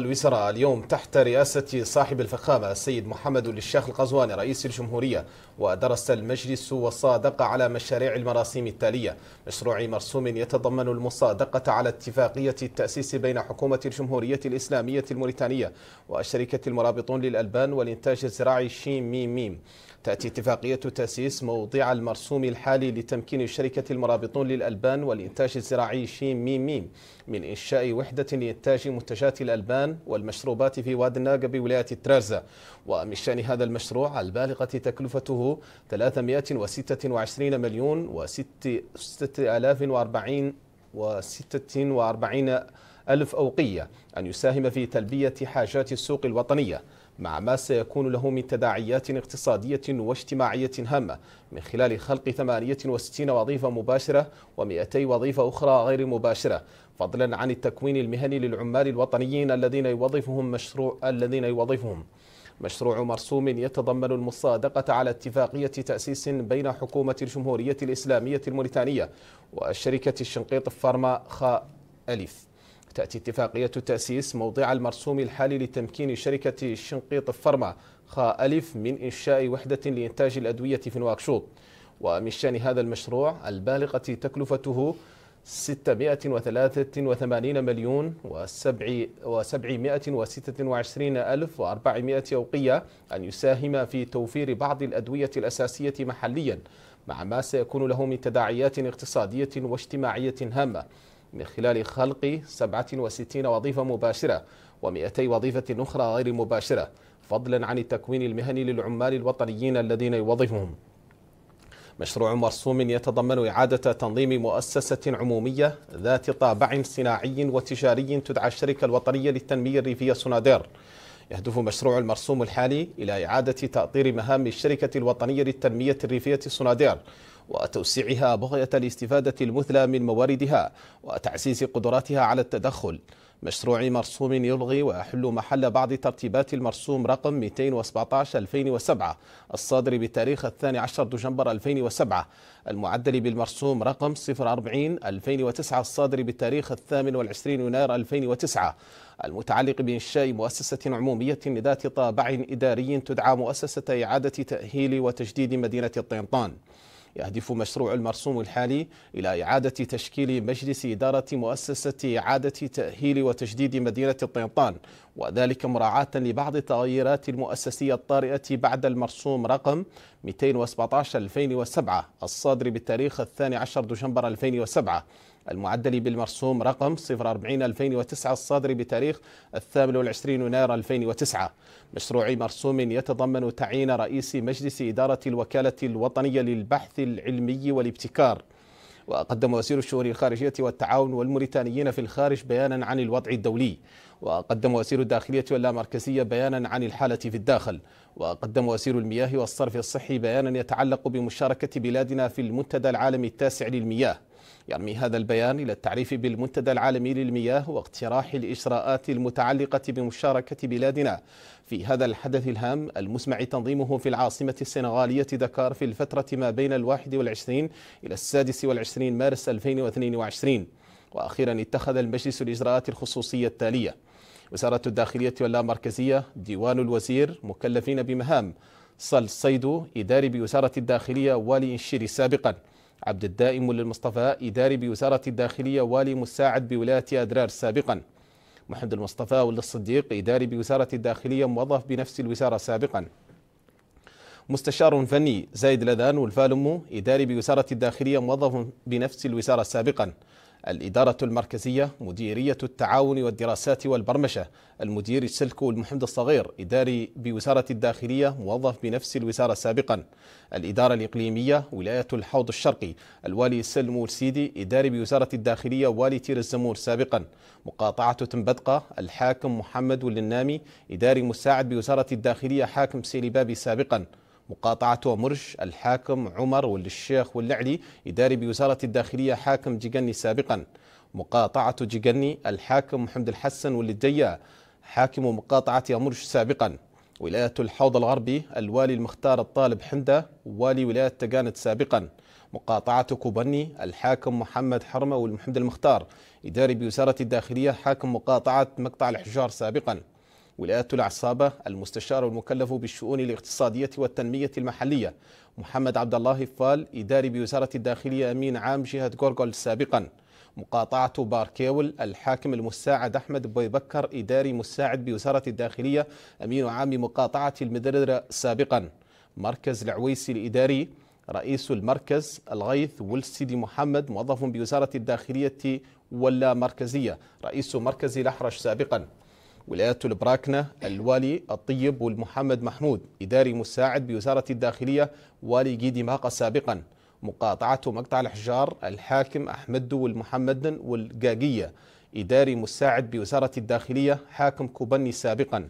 الوزراء اليوم تحت رئاسة صاحب الفخامة السيد محمد للشيخ القزواني رئيس الجمهورية ودرس المجلس وصادق على مشاريع المراسيم التالية مشروع مرسوم يتضمن المصادقة على اتفاقية التأسيس بين حكومة الجمهورية الإسلامية الموريتانية وشركة المرابطون للألبان والإنتاج الزراعي شيم ميم ميم تأتي اتفاقية تأسيس موضع المرسوم الحالي لتمكين شركة المرابطون للألبان والإنتاج الزراعي شيم ميم ميم من إنشاء وحدة لإنتاج منتجات الألبان والمشروبات في واد الناقة بولاية ترازا ومن شأن هذا المشروع البالغة تكلفته 326 مليون و6040 و46 ألف أوقية أن يساهم في تلبية حاجات السوق الوطنية مع ما سيكون له من تداعيات اقتصادية واجتماعية هامة من خلال خلق 68 وظيفة مباشرة و200 وظيفة أخرى غير مباشرة فضلا عن التكوين المهني للعمال الوطنيين الذين يوظفهم مشروع الذين يوظفهم مشروع مرسوم يتضمن المصادقة على اتفاقية تأسيس بين حكومة الجمهورية الإسلامية الموريتانية وشركة الشنقيط فارما خا ألف تأتي اتفاقية التأسيس موضع المرسوم الحالي لتمكين شركة شنقيط فارما خاء ألف من إنشاء وحدة لإنتاج الأدوية في نواكشوط ومن شأن هذا المشروع البالغة تكلفته 683 مليون و726 أوقية أن يساهم في توفير بعض الأدوية الأساسية محليا مع ما سيكون له من تداعيات اقتصادية واجتماعية هامة من خلال خلق 67 وظيفة مباشرة و200 وظيفة أخرى غير مباشرة فضلا عن التكوين المهني للعمال الوطنيين الذين يوظفهم مشروع مرسوم يتضمن إعادة تنظيم مؤسسة عمومية ذات طابع صناعي وتجاري تدعى الشركة الوطنية للتنمية الريفية سنادير يهدف مشروع المرسوم الحالي إلى إعادة تأطير مهام الشركة الوطنية للتنمية الريفية سنادير وتوسيعها بغية الاستفادة المثلى من مواردها وتعزيز قدراتها على التدخل مشروع مرسوم يلغي ويحل محل بعض ترتيبات المرسوم رقم 217-2007 الصادر بتاريخ 12 دجنبر 2007 المعدل بالمرسوم رقم 040-2009 الصادر بتاريخ 28 يناير 2009 المتعلق بإنشاء مؤسسة عمومية لذات طابع إداري تدعى مؤسسة إعادة تأهيل وتجديد مدينة الطينطان يهدف مشروع المرسوم الحالي إلى إعادة تشكيل مجلس إدارة مؤسسة إعادة تأهيل وتجديد مدينة الطينطان وذلك مراعاة لبعض التغيرات المؤسسية الطارئة بعد المرسوم رقم 217-2007 الصادر بالتاريخ الثاني عشر دجنبر 2007 المعدل بالمرسوم رقم 040 2009 الصادر بتاريخ 28 يناير 2009 مشروع مرسوم يتضمن تعيين رئيس مجلس إدارة الوكالة الوطنية للبحث العلمي والابتكار وقدم وزير الشؤون الخارجية والتعاون والموريتانيين في الخارج بيانا عن الوضع الدولي وقدم وزير الداخلية واللامركزية بيانا عن الحالة في الداخل وقدم وزير المياه والصرف الصحي بيانا يتعلق بمشاركة بلادنا في المنتدى العالمي التاسع للمياه يرمي هذا البيان إلى التعريف بالمنتدى العالمي للمياه واقتراح الإجراءات المتعلقة بمشاركة بلادنا في هذا الحدث الهام المسمع تنظيمه في العاصمة السنغالية دكار في الفترة ما بين الواحد والعشرين إلى السادس والعشرين مارس 2022 وأخيرا اتخذ المجلس الإجراءات الخصوصية التالية وزارة الداخلية واللامركزية ديوان الوزير مكلفين بمهام صل صيدو إداري بوزارة الداخلية والي إنشيري سابقاً عبد الدائم للمصطفى إداري بوزارة الداخلية والي مساعد بولاية أدرار سابقا محمد المصطفى وللصديق إداري بوزارة الداخلية موظف بنفس الوزارة سابقا مستشار فني زايد لذان والفالمو إداري بوزارة الداخلية موظف بنفس الوزارة سابقا الإدارة المركزية مديرية التعاون والدراسات والبرمجة المدير السلك المحمد الصغير إداري بوزارة الداخلية موظف بنفس الوزارة سابقا الإدارة الإقليمية ولاية الحوض الشرقي الوالي سلمو السيدي إداري بوزارة الداخلية والي تير الزمور سابقا مقاطعة تنبدقة الحاكم محمد وللنامي إداري مساعد بوزارة الداخلية حاكم سيلي بابي سابقا مقاطعته مرش الحاكم عمر والشيخ والعلي واللعلي إداري بوزارة الداخلية حاكم جيجني سابقا مقاطعة جيجني الحاكم محمد الحسن والدية حاكم مقاطعة مرش سابقا ولاية الحوض الغربي الوالي المختار الطالب حمدة والي ولاية تقانت سابقا مقاطعة كوبني الحاكم محمد حرمة والمحمد المختار إداري بوزارة الداخلية حاكم مقاطعة مقطع الحجار سابقا ولاية العصابة المستشار المكلف بالشؤون الاقتصادية والتنمية المحلية محمد عبد الله فال إداري بوزارة الداخلية أمين عام جهة غورغول سابقا مقاطعة باركيول الحاكم المساعد أحمد بكر إداري مساعد بوزارة الداخلية أمين عام مقاطعة المدردرة سابقا مركز العويسي الإداري رئيس المركز الغيث والسيدي محمد موظف بوزارة الداخلية واللامركزية رئيس مركز الأحرش سابقا ولاية البراكنة الوالي الطيب والمحمد محمود إداري مساعد بوزارة الداخلية والي جيدي ماقة سابقا مقاطعته مقطع الحجار الحاكم أحمد والمحمد والقاقية إداري مساعد بوزارة الداخلية حاكم كوبني سابقا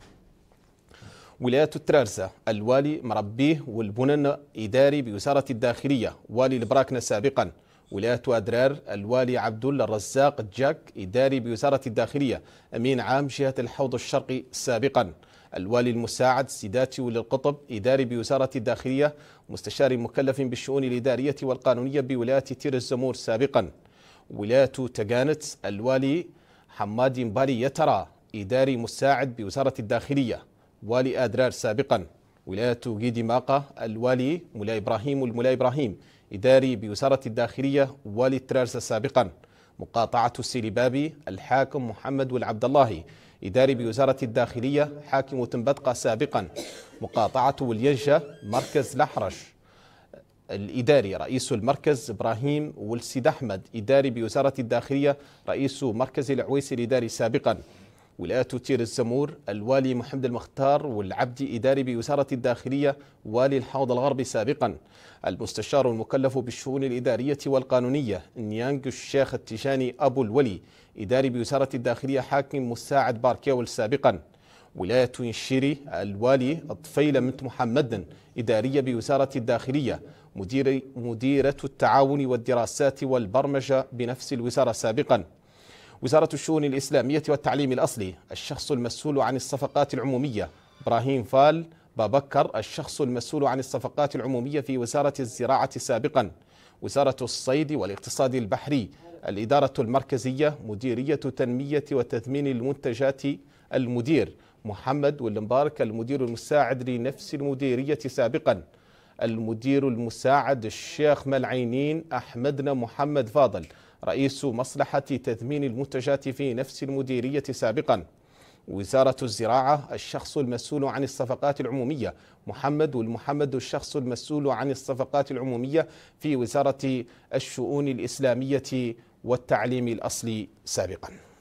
ولاية الترارزة الوالي مربيه والبنن إداري بوزارة الداخلية والي البراكنة سابقا ولاية أدرار الوالي عبد الله الرزاق جاك إداري بوزارة الداخلية أمين عام جهة الحوض الشرقي سابقا الوالي المساعد سيداتي للقطب إداري بوزارة الداخلية مستشار مكلف بالشؤون الإدارية والقانونية بولاية تير الزمور سابقا ولاية تقانت الوالي حمادي مبالي يترى إداري مساعد بوزارة الداخلية والي أدرار سابقا ولاية قيدي ماقة الوالي مولاي إبراهيم والملا إبراهيم إداري بوزارة الداخلية والي ترارزة سابقا مقاطعة السيلبابي الحاكم محمد والعبد الله إداري بوزارة الداخلية حاكم تنبتقى سابقا مقاطعة واليجة مركز لحرش الإداري رئيس المركز إبراهيم والسيد أحمد إداري بوزارة الداخلية رئيس مركز العويس الإداري سابقا ولاية تير الزمور الوالي محمد المختار والعبد إداري بوزارة الداخلية والي الحوض الغربي سابقا المستشار المكلف بالشؤون الإدارية والقانونية نيانغ الشيخ التيجاني أبو الولي إداري بوزارة الداخلية حاكم مساعد باركيول سابقا ولاية شيري الوالي الطفيلة بنت محمد إدارية بوزارة الداخلية مدير مديرة التعاون والدراسات والبرمجة بنفس الوزارة سابقاً وزارة الشؤون الإسلامية والتعليم الأصلي الشخص المسؤول عن الصفقات العمومية إبراهيم فال بابكر الشخص المسؤول عن الصفقات العمومية في وزارة الزراعة سابقا وزارة الصيد والاقتصاد البحري الإدارة المركزية مديرية تنمية وتثمين المنتجات المدير محمد والمبارك المدير المساعد لنفس المديرية سابقا المدير المساعد الشيخ ملعينين أحمدنا محمد فاضل رئيس مصلحة تذمين المنتجات في نفس المديرية سابقا وزارة الزراعة الشخص المسؤول عن الصفقات العمومية محمد والمحمد الشخص المسؤول عن الصفقات العمومية في وزارة الشؤون الإسلامية والتعليم الأصلي سابقاً